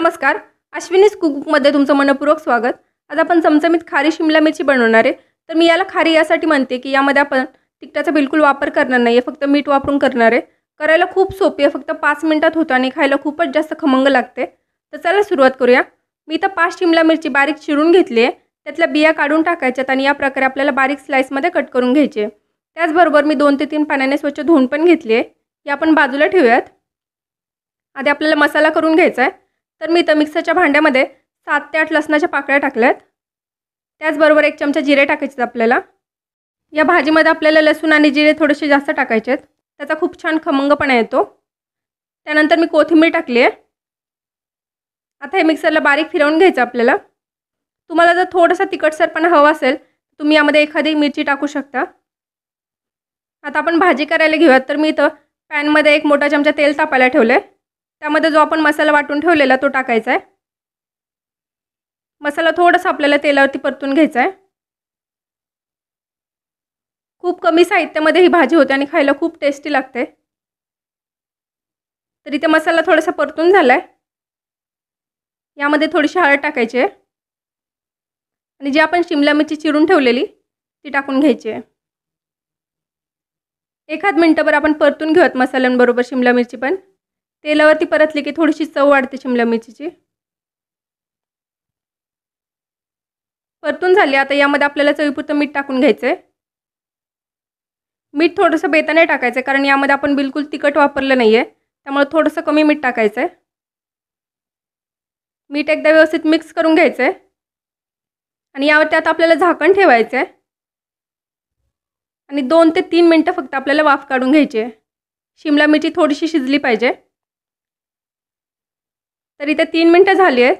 नमस्कार अश्विनीस कुकमध्ये तुमचं मनपूर्वक स्वागत आज आपण चमचमीत खारी शिमला मिरची बनवणार आहे तर मी याला खारी यासाठी म्हणते की यामध्ये आपण तिखटाचा बिलकुल वापर करणार नाही आहे फक्त मीठ वापरून करणार आहे करायला खूप सोपी आहे फक्त पाच मिनटात होतं आणि खायला खूपच जास्त खमंग लागते तर चला सुरुवात करूया मी तर पाच शिमला मिरची बारीक चिरून घेतली आहे त्यातल्या बिया काढून टाकायच्यात आणि या प्रकारे आपल्याला बारीक स्लाईसमध्ये कट करून घ्यायचे त्याचबरोबर मी दोन ते तीन पाण्याने स्वच्छ धुवून पण घेतली आहे या आपण बाजूला ठेवूयात आधी आपल्याला मसाला करून घ्यायचा आहे तर मी इथं मिक्सरच्या भांड्यामध्ये सात ते आठ लसणाच्या पाकळ्या टाकल्या आहेत त्याचबरोबर एक चमचा जिरे टाकायचे आपल्याला या भाजीमध्ये आपल्याला लसूण आणि जिरे थोडेसे जास्त टाकायचे आहेत त्याचा खूप छान खमंगपणा येतो त्यानंतर मी कोथिंबीर टाकली आहे आता हे मिक्सरला बारीक फिरवून घ्यायचं आपल्याला तुम्हाला जर थोडासा तिखटसरपणा हवा असेल तुम्ही यामध्ये एखादी मिरची टाकू शकता आता आपण भाजी करायला घेऊयात तर मी इथं पॅनमध्ये एक मोठा चमचा तेल तापायला ठेवलं आहे त्यामध्ये जो आपण मसाला वाटून ठेवलेला तो टाकायचा आहे मसाला थोडासा आपल्याला तेलावरती परतून घ्यायचा आहे खूप कमी साहित्यामध्ये ही भाजी होते आणि खायला खूप टेस्टी लागते तर इथे मसाला थोडासा परतून झाला आहे यामध्ये थोडीशी हळद टाकायची आहे आणि जी आपण शिमला मिरची चिरून ठेवलेली ती टाकून घ्यायची आहे एखाद मिनटंभर आपण परतून घेऊयात मसाल्यांबरोबर शिमला मिरची पण तेलावरती परतली की थोडीशी चव वाढते शिमला मिरचीची परतून झाली आता यामध्ये आपल्याला चवीपुरतं मीठ टाकून घ्यायचं आहे मीठ थोडंसं बेताने टाकायचं आहे कारण यामध्ये आपण बिलकुल तिखट वापरलं नाही आहे त्यामुळे थोडंसं कमी मीठ टाकायचं आहे मीठ एकदा व्यवस्थित मिक्स करून घ्यायचं आहे आणि यावरती आता आपल्याला झाकण ठेवायचं आहे आणि दोन ते तीन मिनटं फक्त आपल्याला वाफ काढून घ्यायची आहे शिमला मिरची थोडीशी शिजली पाहिजे तर इथे तीन मिनटं झाली आहेत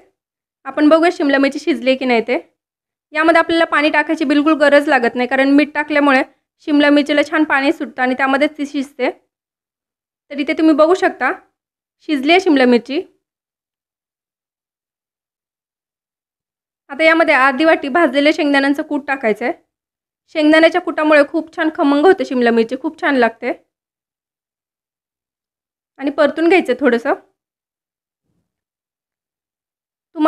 आपण बघूया शिमला मिरची शिजली की नाही ते यामध्ये आपल्याला पाणी टाकायची बिलकुल गरज लागत नाही कारण मीठ टाकल्यामुळे शिमला मिरचीला छान पाणी सुटतं आणि त्यामध्येच ती शिजते तर इथे तुम्ही बघू शकता शिजली आहे शिमला मिरची आता यामध्ये आधी वाटी भाजलेल्या शेंगदाण्यांचं कूट टाकायचं आहे शेंगदाण्याच्या कुटामुळे खूप छान खमंग होते शिमला मिरची खूप छान लागते आणि परतून घ्यायचं थोडंसं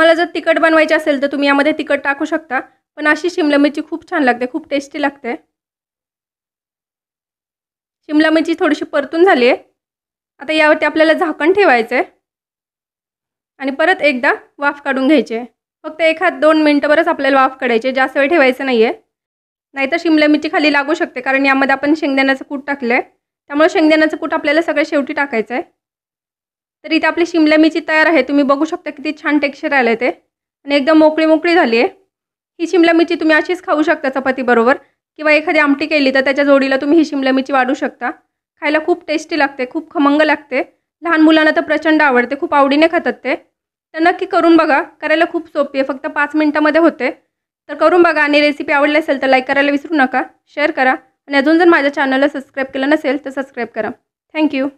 तुम्हाला जर तिखट बनवायची असेल तर तुम्ही यामध्ये तिखट टाकू शकता पण अशी शिमला मिरची खूप छान लागते खूप टेस्टी लागते शिमला मिरची थोडीशी परतून झाली आहे आता यावरती आपल्याला झाकण ठेवायचं आहे आणि परत एकदा वाफ काढून घ्यायचे फक्त एखाद दोन मिनटंवरच आपल्याला वाफ काढायचे जास्त वेळ ठेवायचं नाही आहे नाहीतर शिमला मिरची खाली लागू शकते कारण यामध्ये आपण शेंगदाण्याचं कूट टाकलं आहे त्यामुळे शेंगदाण्याचं कूट आपल्याला सगळं शेवटी टाकायचं आहे तर इथे आपली शिमला मिरची तयार आहे तुम्ही बघू शकता किती छान टेक्स्चर आलं ते आणि एकदम मोकळी मोकळी झाली आहे ही शिमला मिरची तुम्ही अशीच खाऊ शकता चपातीबरोबर किंवा एखादी आमटी केली तर त्याच्या जोडीला तुम्ही ही शिमला मिरची वाढू शकता खायला खूप टेस्टी लागते खूप खमंग लागते लहान मुलांना तर प्रचंड आवडते खूप आवडीने खातात ते तर नक्की करून बघा करायला खूप सोपी आहे फक्त पाच मिनटामध्ये होते तर करून बघा आणि रेसिपी आवडली असेल तर लाईक करायला विसरू नका शेअर करा आणि अजून जर माझ्या चॅनलला सबस्क्राईब केलं नसेल तर सबस्क्राईब करा थँक्यू